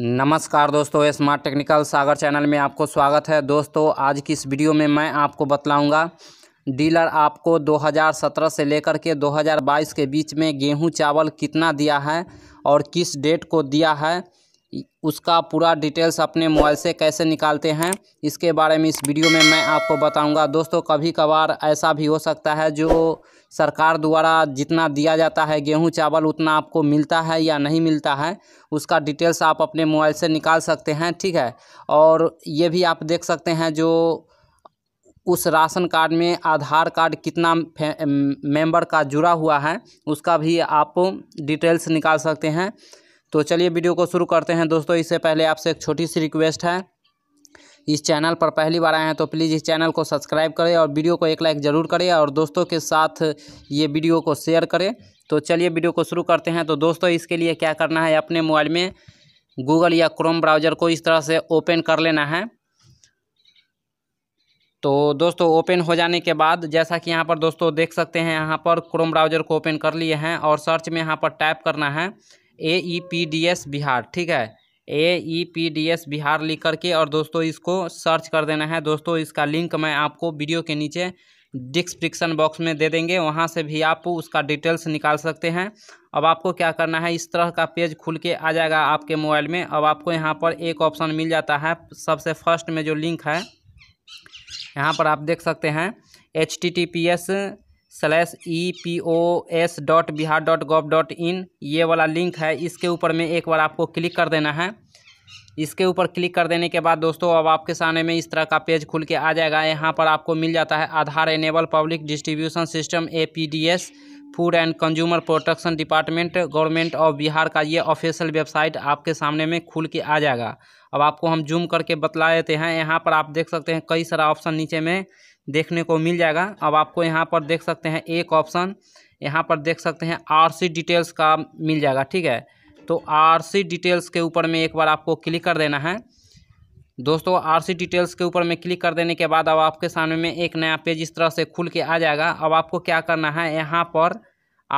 नमस्कार दोस्तों smart technical सागर channel में आपको स्वागत है दोस्तों आज की इस वीडियो में मैं आपको बतलाऊंगा डीलर आपको 2017 से लेकर के 2022 के बीच में गेहूं चावल कितना दिया है और किस डेट को दिया है उसका पूरा डिटेल्स अपने मोबाइल से कैसे निकालते हैं इसके बारे में इस वीडियो में मैं आपको बताऊंगा दोस्तों कभी कभार ऐसा भी हो सकता है जो सरकार द्वारा जितना दिया जाता है गेहूं चावल उतना आपको मिलता है या नहीं मिलता है उसका डिटेल्स आप अपने मोबाइल से निकाल सकते हैं ठीक है और ये भी आप देख सकते हैं जो उस राशन कार्ड में आधार कार्ड कितना मेंबर का जुड़ा हुआ है उसका भी आप डिटेल्स निकाल सकते हैं तो चलिए वीडियो को शुरू करते हैं दोस्तों इससे पहले आपसे एक छोटी सी रिक्वेस्ट है इस चैनल पर पहली बार आए हैं तो प्लीज़ इस चैनल को सब्सक्राइब करें और वीडियो को एक लाइक ज़रूर करें और दोस्तों के साथ ये वीडियो को शेयर करें तो चलिए वीडियो को शुरू करते हैं तो दोस्तों इसके लिए क्या करना है अपने मोबाइल में गूगल या क्रोम ब्राउज़र को इस तरह से ओपन कर लेना है तो दोस्तों ओपन हो जाने के बाद जैसा कि यहाँ पर दोस्तों देख सकते हैं यहाँ पर क्रोम ब्राउज़र को ओपन कर लिए हैं और सर्च में यहाँ पर टाइप करना है A E P D S Bihar ठीक है A E P D S Bihar लिख करके और दोस्तों इसको सर्च कर देना है दोस्तों इसका लिंक मैं आपको वीडियो के नीचे डिस्क्रिप्शन बॉक्स में दे देंगे वहाँ से भी आप उसका डिटेल्स निकाल सकते हैं अब आपको क्या करना है इस तरह का पेज खुल के आ जाएगा आपके मोबाइल में अब आपको यहाँ पर एक ऑप्शन मिल जाता है सबसे फर्स्ट में जो लिंक है यहाँ पर आप देख सकते हैं H T T P S slash E P O S dot Bihar dot gov dot in ये वाला लिंक है इसके ऊपर में एक बार आपको क्लिक कर देना है इसके ऊपर क्लिक कर देने के बाद दोस्तों अब आपके सामने में इस तरह का पेज खुल के आ जाएगा यहाँ पर आपको मिल जाता है Aadhaar enable public distribution system A P D S food and consumer protection department government of Bihar का ये ऑफिशियल वेबसाइट आपके सामने में खुल के आ जाएगा अब आपको हम जूम करके बतला देते हैं यहाँ पर आप देख सकते हैं कई सारा ऑप्शन नीचे में देखने को मिल जाएगा अब आपको यहाँ पर देख सकते हैं एक ऑप्शन यहाँ पर देख सकते हैं आरसी डिटेल्स का मिल जाएगा ठीक है तो आरसी डिटेल्स के ऊपर में एक बार आपको क्लिक कर देना है दोस्तों आरसी डिटेल्स के ऊपर में क्लिक कर देने के बाद अब आपके सामने में एक नया पेज इस तरह से खुल के आ जाएगा अब आपको क्या करना है यहाँ पर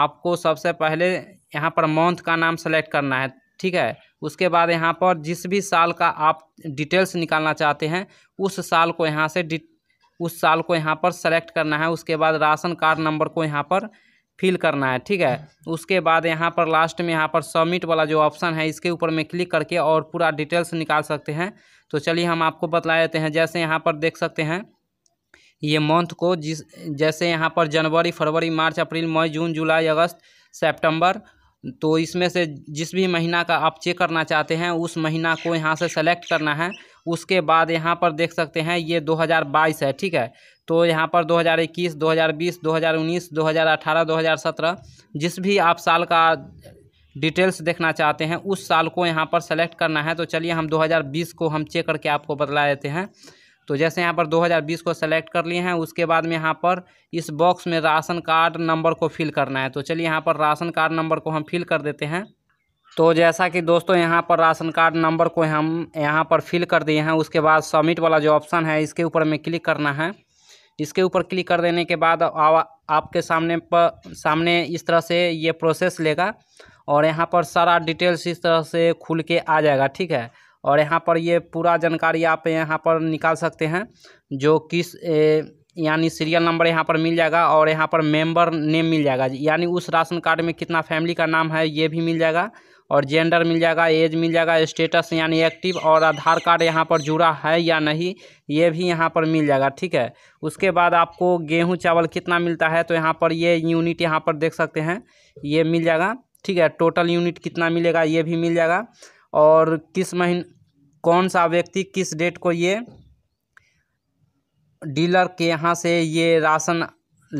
आपको सबसे पहले यहाँ पर मंथ का नाम सेलेक्ट करना है ठीक है उसके बाद यहाँ पर जिस भी साल का आप डिटेल्स निकालना चाहते हैं उस साल को यहाँ से उस साल को यहाँ पर सेलेक्ट करना है उसके बाद राशन कार्ड नंबर को यहाँ पर फिल करना है ठीक है हाँ। उसके बाद यहाँ पर लास्ट में यहाँ पर सबमिट वाला जो ऑप्शन है इसके ऊपर में क्लिक करके और पूरा डिटेल्स निकाल सकते हैं तो चलिए हम आपको बतला देते हैं जैसे यहाँ पर देख सकते हैं ये मंथ को जिस जैसे यहाँ पर जनवरी फरवरी मार्च अप्रैल मई जून जुलाई अगस्त सेप्टेम्बर तो इसमें से जिस भी महीना का आप चेक करना चाहते हैं उस महीना को यहाँ से सेलेक्ट करना है उसके बाद यहाँ पर देख सकते हैं ये 2022 है ठीक है तो यहाँ पर 2021 2020 2019 2018 2017 जिस भी आप साल का डिटेल्स देखना चाहते हैं उस साल को यहाँ पर सेलेक्ट करना है तो चलिए हम 2020 को हम चेक करके आपको बतला देते हैं तो जैसे यहाँ पर 2020 को सेलेक्ट कर लिए हैं उसके बाद में यहाँ पर इस बॉक्स में राशन कार्ड नंबर को फिल करना है तो चलिए यहाँ पर राशन कार्ड नंबर को हम फिल कर देते हैं तो जैसा कि दोस्तों यहाँ पर राशन कार्ड नंबर को हम यहाँ पर फिल कर दिए हैं उसके बाद सबमिट वाला जो ऑप्शन है इसके ऊपर में क्लिक करना है इसके ऊपर क्लिक कर देने के बाद आपके सामने पर सामने इस तरह से ये प्रोसेस लेगा और यहाँ पर सारा डिटेल्स इस तरह से खुल के आ जाएगा ठीक है और यहाँ पर ये पूरा जानकारी आप यहाँ पर निकाल सकते हैं जो किस यानी सीरियल नंबर यहाँ पर मिल जाएगा और यहाँ पर मेंबर नेम मिल जाएगा यानी उस राशन कार्ड में कितना फैमिली का नाम है ये भी मिल जाएगा और जेंडर मिल जाएगा एज मिल जाएगा स्टेटस यानी एक्टिव और आधार कार्ड यहाँ पर जुड़ा है या नहीं ये भी यहाँ पर मिल जाएगा ठीक है उसके बाद आपको गेहूँ चावल कितना मिलता है तो यहाँ पर ये यूनिट यहाँ पर देख सकते हैं ये मिल जाएगा ठीक है टोटल यूनिट कितना मिलेगा ये भी मिल जाएगा और किस महीन कौन सा व्यक्ति किस डेट को ये डीलर के यहाँ से ये राशन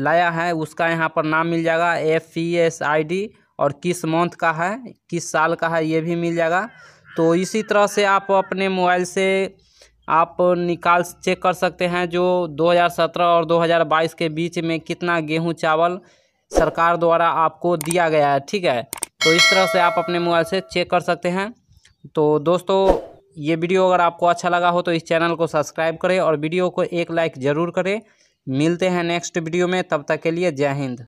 लाया है उसका यहाँ पर नाम मिल जाएगा F P S I D और किस मंथ का है किस साल का है ये भी मिल जाएगा तो इसी तरह से आप अपने मोबाइल से आप निकाल चेक कर सकते हैं जो 2017 और 2022 के बीच में कितना गेहूं चावल सरकार द्वारा आपको दिया गया है ठीक है तो इस तरह से आप अपने मोबाइल से चेक कर सकते हैं तो दोस्तों ये वीडियो अगर आपको अच्छा लगा हो तो इस चैनल को सब्सक्राइब करें और वीडियो को एक लाइक ज़रूर करें मिलते हैं नेक्स्ट वीडियो में तब तक के लिए जय हिंद